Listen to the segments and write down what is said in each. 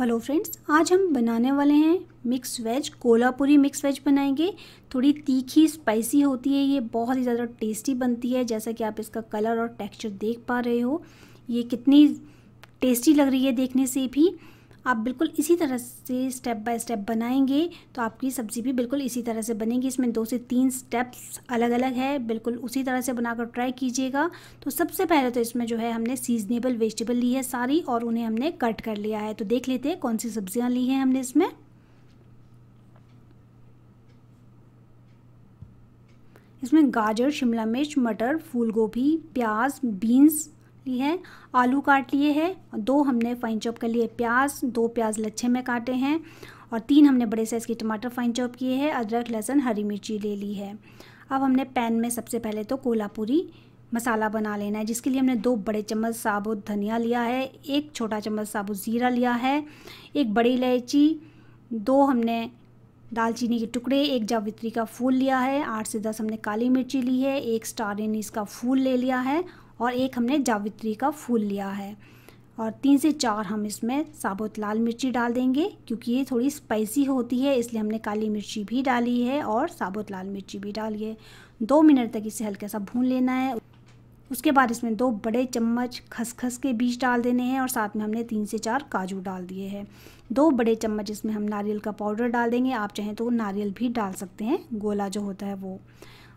hello friends आज हम बनाने वाले हैं mix veg Kolhapuri mix veg बनाएंगे थोड़ी तीखी स्पाइसी होती है ये बहुत ही ज़्यादा टेस्टी बनती है जैसा कि आप इसका कलर और टेक्सचर देख पा रहे हो ये कितनी टेस्टी लग रही है देखने से भी आप बिल्कुल इसी तरह से स्टेप बाय स्टेप बनाएंगे तो आपकी सब्ज़ी भी बिल्कुल इसी तरह से बनेगी इसमें दो से तीन स्टेप्स अलग अलग है बिल्कुल उसी तरह से बनाकर ट्राई कीजिएगा तो सबसे पहले तो इसमें जो है हमने सीजनेबल वेजिटेबल ली है सारी और उन्हें हमने कट कर लिया है तो देख लेते हैं कौन सी सब्ज़ियाँ ली हैं हमने इसमें इसमें गाजर शिमला मिर्च मटर फूल गोभी प्याज बीन्स ली है आलू काट लिए हैं दो हमने फाइन चॉप कर लिए प्याज दो प्याज लच्छे में काटे हैं और तीन हमने बड़े साइज़ के टमाटर फाइन चॉप किए हैं अदरक लहसुन हरी मिर्ची ले ली है अब हमने पैन में सबसे पहले तो कोल्हापुरी मसाला बना लेना है जिसके लिए हमने दो बड़े चम्मच साबुत धनिया लिया है एक छोटा चम्मच साबुत ज़ीरा लिया है एक बड़ी इलायची दो हमने दालचीनी के टुकड़े एक जावित्री का फूल लिया है आठ से दस हमने काली मिर्ची ली है एक स्टार एनीस का फूल ले लिया है और एक हमने जावित्री का फूल लिया है और तीन से चार हम इसमें साबुत लाल मिर्ची डाल देंगे क्योंकि ये थोड़ी स्पाइसी होती है इसलिए हमने काली मिर्ची भी डाली है और साबुत लाल मिर्ची भी डाली है दो मिनट तक इसे हल्का सा भून लेना है उसके बाद इसमें दो बड़े चम्मच खसखस के बीज डाल देने हैं और साथ में हमने तीन से चार काजू डाल दिए हैं दो बड़े चम्मच इसमें हम नारियल का पाउडर डाल देंगे आप चाहें तो नारियल भी डाल सकते हैं गोला जो होता है वो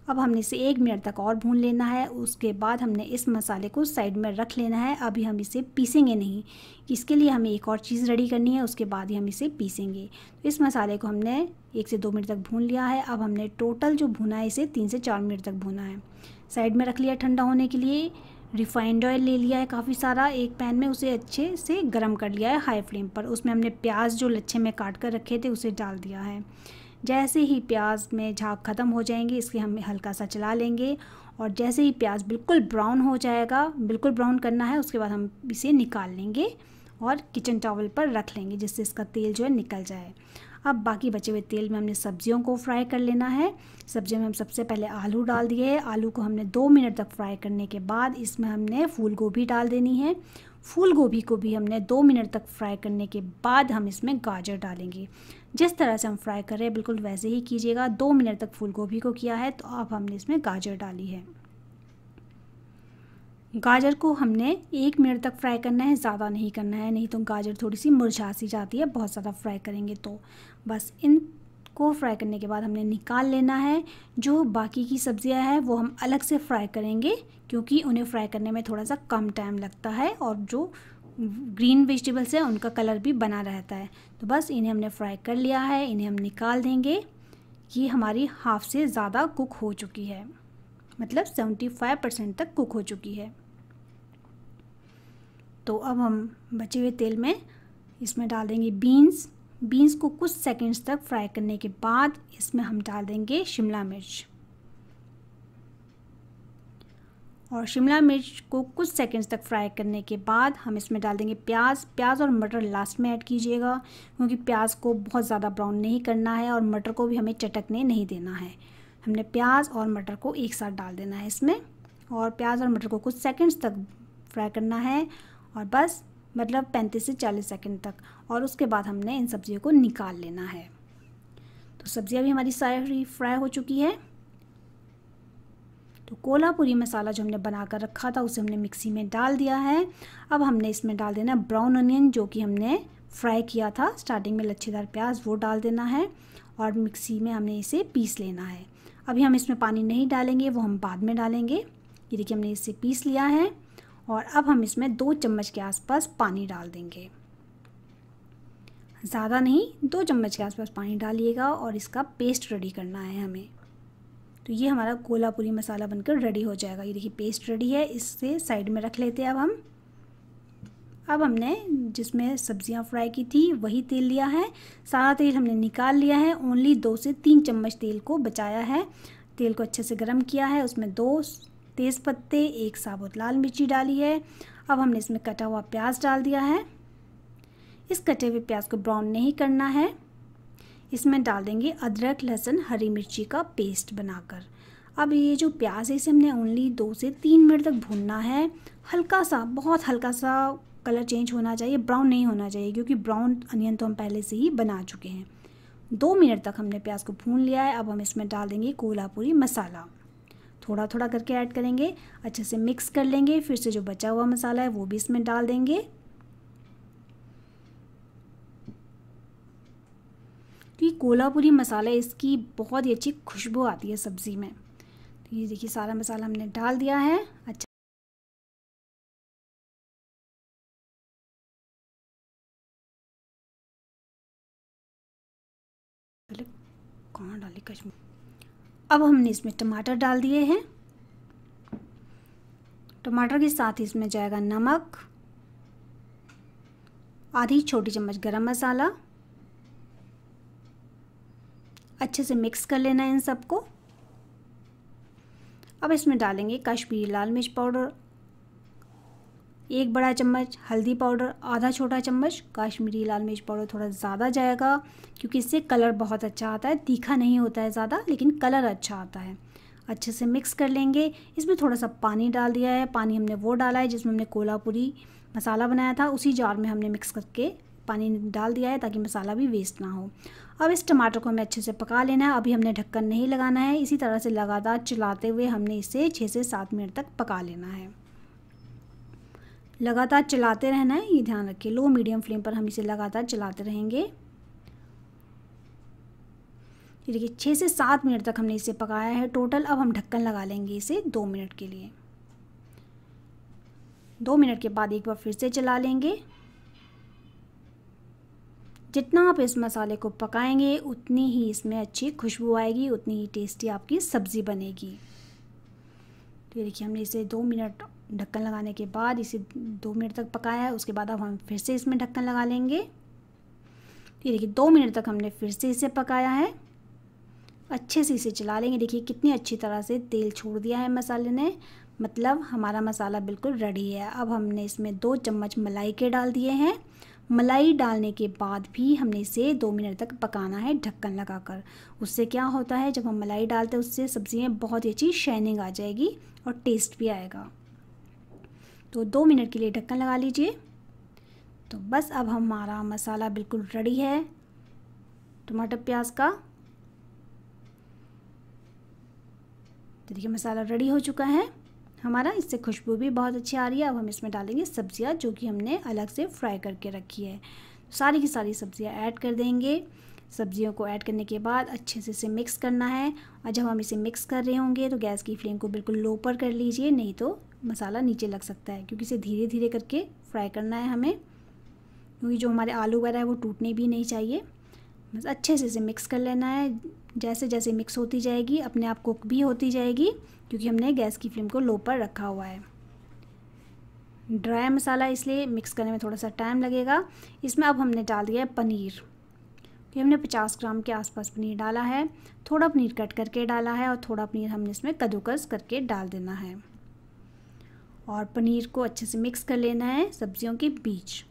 अब हमने इसे एक मिनट तक और भून लेना है उसके बाद हमने इस मसाले को साइड में रख लेना है अभी हम इसे पीसेंगे नहीं इसके लिए हमें एक और चीज़ रेडी करनी है उसके बाद ही हम इसे पीसेंगे तो इस मसाले को हमने एक से दो मिनट तक भून लिया है अब हमने टोटल जो भुना है इसे तीन से चार मिनट तक भुना है साइड में रख लिया ठंडा होने के लिए रिफाइंड ऑयल ले लिया है काफ़ी सारा एक पैन में उसे अच्छे से गर्म कर लिया है हाई फ्लेम पर उसमें हमने प्याज जो लच्छे में काट कर रखे थे उसे डाल दिया है जैसे ही प्याज में झाग ख़त्म हो जाएंगे इसके हम हल्का सा चला लेंगे और जैसे ही प्याज बिल्कुल ब्राउन हो जाएगा बिल्कुल ब्राउन करना है उसके बाद हम इसे निकाल लेंगे और किचन टॉवल पर रख लेंगे जिससे इसका तेल जो है निकल जाए अब बाकी बचे हुए तेल में हमने सब्जियों को फ्राई कर लेना है सब्जियों में हम सबसे पहले आलू डाल दिए आलू को हमने दो मिनट तक फ्राई करने के बाद इसमें हमने फूल गोभी डाल देनी है फूल गोभी को भी हमने दो मिनट तक फ्राई करने के बाद हम इसमें गाजर डालेंगे जिस तरह से हम फ्राई कर रहे हैं बिल्कुल वैसे ही कीजिएगा दो मिनट तक फूल गोभी को किया है तो अब हमने इसमें गाजर डाली है गाजर को हमने एक मिनट तक फ्राई करना है ज़्यादा नहीं करना है नहीं तो गाजर थोड़ी सी मुरझा सी जाती है बहुत ज़्यादा फ्राई करेंगे तो बस इन को फ्राई करने के बाद हमने निकाल लेना है जो बाकी की सब्ज़ियाँ हैं वो हम अलग से फ्राई करेंगे क्योंकि उन्हें फ्राई करने में थोड़ा सा कम टाइम लगता है और जो ग्रीन वेजिटेबल्स हैं उनका कलर भी बना रहता है तो बस इन्हें हमने फ्राई कर लिया है इन्हें हम निकाल देंगे ये हमारी हाफ़ से ज़्यादा कुक हो चुकी है मतलब सेवेंटी फाइव परसेंट तक कुक हो चुकी है तो अब हम बचे हुए तेल में इसमें डाल देंगे बीन्स बीन्स को कुछ सेकंड्स तक फ्राई करने के बाद इसमें हम डाल देंगे शिमला मिर्च और शिमला मिर्च को कुछ सेकंड्स तक फ्राई करने के बाद हम इसमें डाल देंगे प्याज प्याज और मटर लास्ट में ऐड कीजिएगा क्योंकि प्याज को बहुत ज़्यादा ब्राउन नहीं करना है और मटर को भी हमें चटकने नहीं देना है हमने प्याज और मटर को एक साथ डाल देना है इसमें और प्याज और मटर को कुछ सेकंड्स तक फ्राई करना है और बस मतलब 35 से 40 सेकंड तक और उसके बाद हमने इन सब्जियों को निकाल लेना है तो सब्जियाँ भी हमारी सारी फ्राई हो चुकी है तो कोल्हापुरी मसाला जो हमने बना कर रखा था उसे हमने मिक्सी में डाल दिया है अब हमने इसमें डाल देना ब्राउन अनियन जो कि हमने फ्राई किया था स्टार्टिंग में लच्छेदार प्याज वो डाल देना है और मिक्सी में हमने इसे पीस लेना है अभी हम इसमें पानी नहीं डालेंगे वो हम बाद में डालेंगे ये देखिए हमने इसे पीस लिया है और अब हम इसमें दो चम्मच के आसपास पानी डाल देंगे ज़्यादा नहीं दो चम्मच के आसपास पानी डालिएगा और इसका पेस्ट रेडी करना है हमें तो ये हमारा कोलापुरी मसाला बनकर रेडी हो जाएगा ये देखिए पेस्ट रेडी है इससे साइड में रख लेते हैं अब हम अब हमने जिसमें सब्जियां फ्राई की थी वही तेल लिया है सारा तेल हमने निकाल लिया है ओनली दो से तीन चम्मच तेल को बचाया है तेल को अच्छे से गर्म किया है उसमें दो तेज़ पत्ते एक साबुत लाल मिर्ची डाली है अब हमने इसमें कटा हुआ प्याज डाल दिया है इस कटे हुए प्याज को ब्राउन नहीं करना है इसमें डाल देंगे अदरक लहसुन हरी मिर्ची का पेस्ट बनाकर अब ये जो प्याज है इसे हमने ओनली दो से तीन मिनट तक भूनना है हल्का सा बहुत हल्का सा कलर चेंज होना चाहिए ब्राउन नहीं होना चाहिए क्योंकि ब्राउन अनियन तो हम पहले से ही बना चुके हैं दो मिनट तक हमने प्याज को भून लिया है अब हम इसमें डाल देंगे कोल्हापुरी मसाला थोड़ा थोड़ा करके ऐड करेंगे अच्छे से मिक्स कर लेंगे फिर से जो बचा हुआ मसाला है वो भी इसमें डाल देंगे तो ये कोल्हापुरी मसाला इसकी बहुत ही अच्छी खुशबू आती है सब्ज़ी में तो ये देखिए सारा मसाला हमने डाल दिया है अच्छा कहाँ डाली कश्मीर अब हमने इसमें टमाटर डाल दिए हैं टमाटर के साथ इसमें जाएगा नमक आधी छोटी चम्मच गरम मसाला अच्छे से मिक्स कर लेना है इन सबको अब इसमें डालेंगे कश्मीरी लाल मिर्च पाउडर एक बड़ा चम्मच हल्दी पाउडर आधा छोटा चम्मच काश्मीरी लाल मिर्च पाउडर थोड़ा ज़्यादा जाएगा क्योंकि इससे कलर बहुत अच्छा आता है तीखा नहीं होता है ज़्यादा लेकिन कलर अच्छा आता है अच्छे से मिक्स कर लेंगे इसमें थोड़ा सा पानी डाल दिया है पानी हमने वो डाला है जिसमें हमने कोल्हापुरी मसाला बनाया था उसी जार में हमने मिक्स करके पानी डाल दिया है ताकि मसाला भी वेस्ट ना हो अब इस टमाटर को हमें अच्छे से पका लेना है अभी हमने ढक्कन नहीं लगाना है इसी तरह से लगातार चलाते हुए हमने इसे छः से सात मिनट तक पका लेना है लगातार चलाते रहना है ये ध्यान रखिए लो मीडियम फ्लेम पर हम इसे लगातार चलाते रहेंगे देखिए छः से सात मिनट तक हमने इसे पकाया है टोटल अब हम ढक्कन लगा लेंगे इसे दो मिनट के लिए दो मिनट के बाद एक बार फिर से चला लेंगे जितना आप इस मसाले को पकाएंगे उतनी ही इसमें अच्छी खुशबू आएगी उतनी ही टेस्टी आपकी सब्ज़ी बनेगी तो देखिए हमने इसे दो मिनट ढक्कन लगाने के बाद इसे दो मिनट तक पकाया है उसके बाद अब हम फिर से इसमें ढक्कन लगा लेंगे ये देखिए दो मिनट तक हमने फिर से इसे पकाया है अच्छे से इसे चला लेंगे देखिए कितनी अच्छी तरह से तेल छोड़ दिया है मसाले ने मतलब हमारा मसाला बिल्कुल रेडी है अब हमने इसमें दो चम्मच मलाई के डाल दिए हैं मलाई डालने के बाद भी हमने इसे दो मिनट तक पकाना है ढक्कन लगाकर उससे क्या होता है जब हम मलाई डालते हैं उससे सब्ज़ी में बहुत ही अच्छी शाइनिंग आ जाएगी और टेस्ट भी आएगा तो दो मिनट के लिए ढक्कन लगा लीजिए तो बस अब हमारा मसाला बिल्कुल रेडी है टमाटर प्याज का तो देखिए मसाला रेडी हो चुका है हमारा इससे खुशबू भी बहुत अच्छी आ रही है अब हम इसमें डालेंगे सब्जियां जो कि हमने अलग से फ्राई करके रखी है तो सारी की सारी सब्जियां ऐड कर देंगे सब्जियों को ऐड करने के बाद अच्छे से इसे मिक्स करना है और जब हम इसे मिक्स कर रहे होंगे तो गैस की फ्लेम को बिल्कुल लो पर कर लीजिए नहीं तो मसाला नीचे लग सकता है क्योंकि इसे धीरे धीरे करके फ्राई करना है हमें क्योंकि जो हमारे आलू वगैरह है वो टूटने भी नहीं चाहिए बस अच्छे से इसे मिक्स कर लेना है जैसे जैसे मिक्स होती जाएगी अपने आप कुक भी होती जाएगी क्योंकि हमने गैस की फ्लेम को लो पर रखा हुआ है ड्राई मसाला इसलिए मिक्स करने में थोड़ा सा टाइम लगेगा इसमें अब हमने डाल दिया है पनीर कि हमने 50 ग्राम के आसपास पनीर डाला है थोड़ा पनीर कट करके डाला है और थोड़ा पनीर हमने इसमें कद्दूकस करके डाल देना है और पनीर को अच्छे से मिक्स कर लेना है सब्जियों के बीच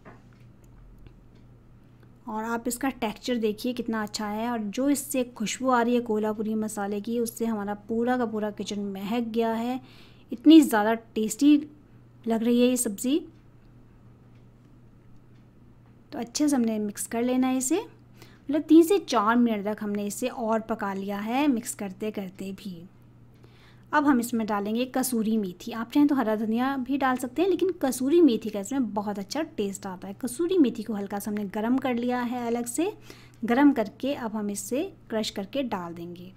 और आप इसका टेक्सचर देखिए कितना अच्छा है और जो इससे खुशबू आ रही है कोल्हापुरी मसाले की उससे हमारा पूरा का पूरा किचन महक गया है इतनी ज़्यादा टेस्टी लग रही है ये सब्ज़ी तो अच्छे से हमने मिक्स कर लेना है इसे मतलब तीन से चार मिनट तक हमने इसे और पका लिया है मिक्स करते करते भी अब हम इसमें डालेंगे कसूरी मेथी आप चाहें तो हरा धनिया भी डाल सकते हैं लेकिन कसूरी मेथी का इसमें बहुत अच्छा टेस्ट आता है कसूरी मेथी को हल्का सा हमने गर्म कर लिया है अलग से गर्म करके अब हम इसे क्रश करके डाल देंगे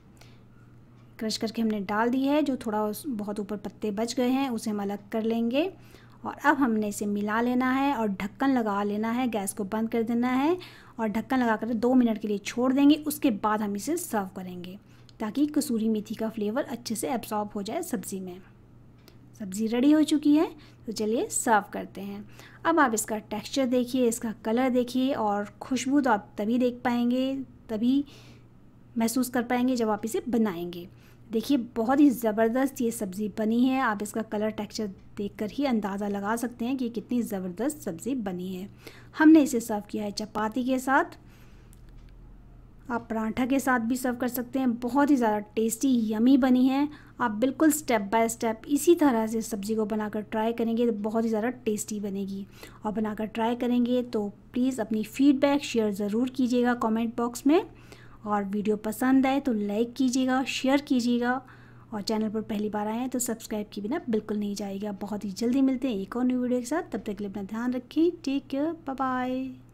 क्रश करके हमने डाल दी है जो थोड़ा बहुत ऊपर पत्ते बच गए हैं उसे हम अलग कर लेंगे और अब हमने इसे मिला लेना है और ढक्कन लगा लेना है गैस को बंद कर देना है और ढक्कन लगा कर दो मिनट के लिए छोड़ देंगे उसके बाद हम इसे सर्व करेंगे ताकि कसूरी मेथी का फ्लेवर अच्छे से एब्सॉर्ब हो जाए सब्ज़ी में सब्ज़ी रेडी हो चुकी है तो चलिए सर्व करते हैं अब आप इसका टेक्सचर देखिए इसका कलर देखिए और खुशबू तो आप तभी देख पाएंगे तभी महसूस कर पाएंगे जब आप इसे बनाएंगे देखिए बहुत ही ज़बरदस्त ये सब्ज़ी बनी है आप इसका कलर टेक्सचर देखकर ही अंदाज़ा लगा सकते हैं कि कितनी ज़बरदस्त सब्ज़ी बनी है हमने इसे सर्व किया है चपाती के साथ आप पराठा के साथ भी सर्व कर सकते हैं बहुत ही ज़्यादा टेस्टी यमी बनी है आप बिल्कुल स्टेप बाय स्टेप इसी तरह से सब्ज़ी को बनाकर ट्राई करेंगे तो बहुत ही ज़्यादा टेस्टी बनेगी और बनाकर ट्राई करेंगे तो प्लीज़ अपनी फ़ीडबैक शेयर ज़रूर कीजिएगा कमेंट बॉक्स में और वीडियो पसंद आए तो लाइक कीजिएगा शेयर कीजिएगा और चैनल पर पहली बार आए हैं तो सब्सक्राइब की बिना बिल्कुल नहीं जाएगा बहुत ही जल्दी मिलते हैं एक और न्यू वीडियो के साथ तब तक के लिए अपना ध्यान रखें टेक केयर बाय